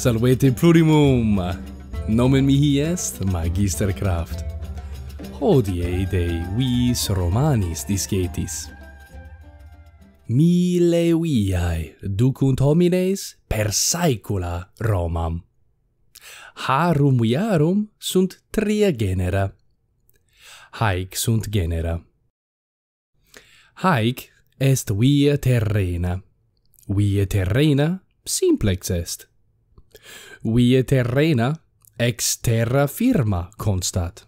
Salvete plurimum. Nomen mihi est Magister Kraft. Hodie idei vis Romanis discetis. Mille viae ducunt homines per saecula Romam. Harum viarum sunt tria genera. Haec sunt genera. Haec est via terrena. Via terrena simplex est. Via terrena ex terra firma constat.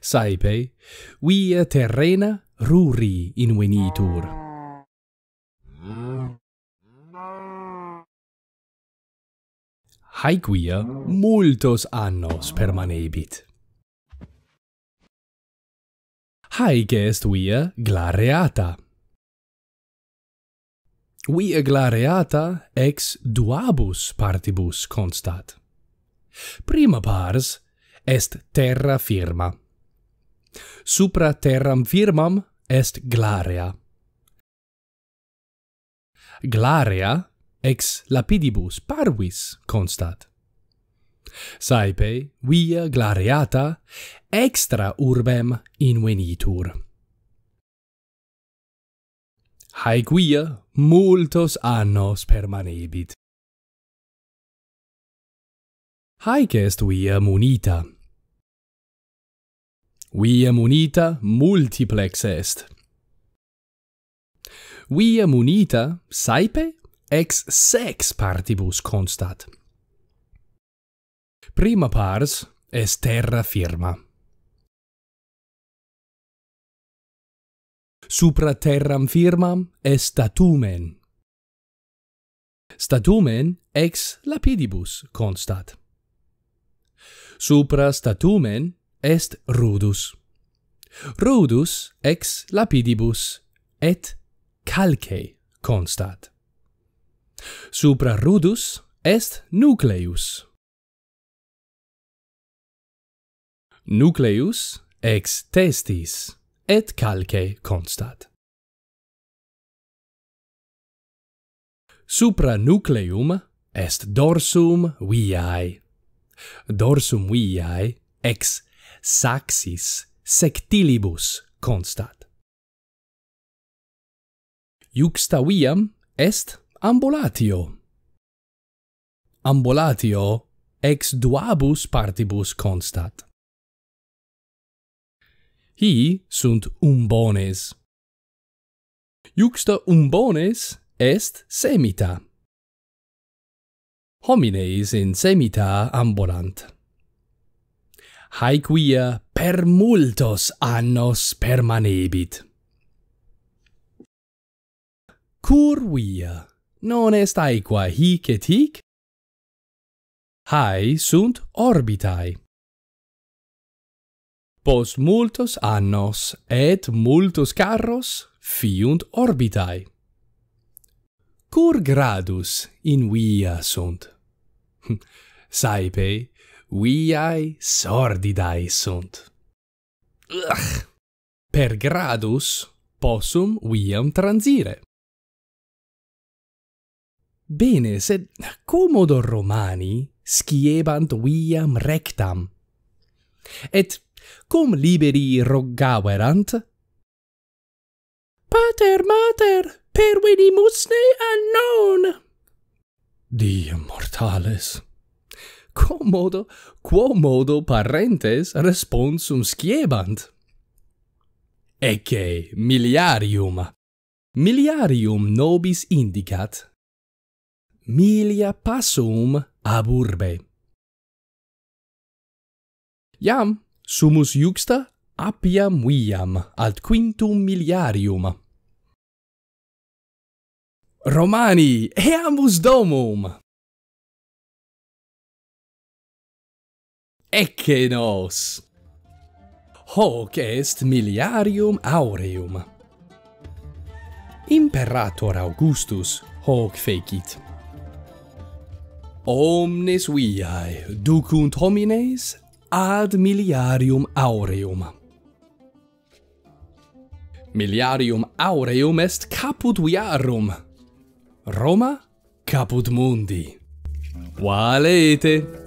Saepe, via terrena ruri invenitur. Haec via multos annos permanebit. Haec est via glareata. Vi eglareata ex duabus partibus constat. Prima pars est terra firma. Supra terram firmam est glarea. Glarea ex lapidibus parvis constat. Saepe, via glareata, extra urbem invenitur haec via multos annos permanebit. Haec est via munita. Via munita multiplex est. Via munita saepe ex sex partibus constat. Prima pars est terra firma. supra terram firmam est statumen. Statumen ex lapidibus constat. Supra statumen est rudus. Rudus ex lapidibus et calce constat. Supra rudus est nucleus. Nucleus ex testis et calce constat. Supra nucleum est dorsum viae. Dorsum viae ex saxis sectilibus constat. Juxta viam est ambulatio. Ambulatio ex duabus partibus constat hi sunt umbones. Juxta umbones est semita. Homines in semita ambulant. Haec via per multos annos permanebit. Cur via? Non est aequa hic et hic? Hai sunt orbitae post multos annos et multos carros fiunt orbitae. Cur gradus in via sunt? Hm, saepe, viae sordidae sunt. Ugh. Per gradus possum viam transire. Bene, sed comodo Romani sciebant viam rectam. Et cum liberi rogaverant? Pater, mater, per venimus ne annon. Die mortales, quo modo, quo modo parentes responsum sciebant? Ecce miliarium, miliarium nobis indicat, milia passum ab urbe. Iam, Sumus iuxta apiam viam alt quintum miliarium. Romani, eamus domum! Ecce nos! Hoc est miliarium aureum. Imperator Augustus hoc fecit. Omnes viae ducunt homines ad miliarium aureum. Miliarium aureum est caput viarum. Roma caput mundi. Quale ete!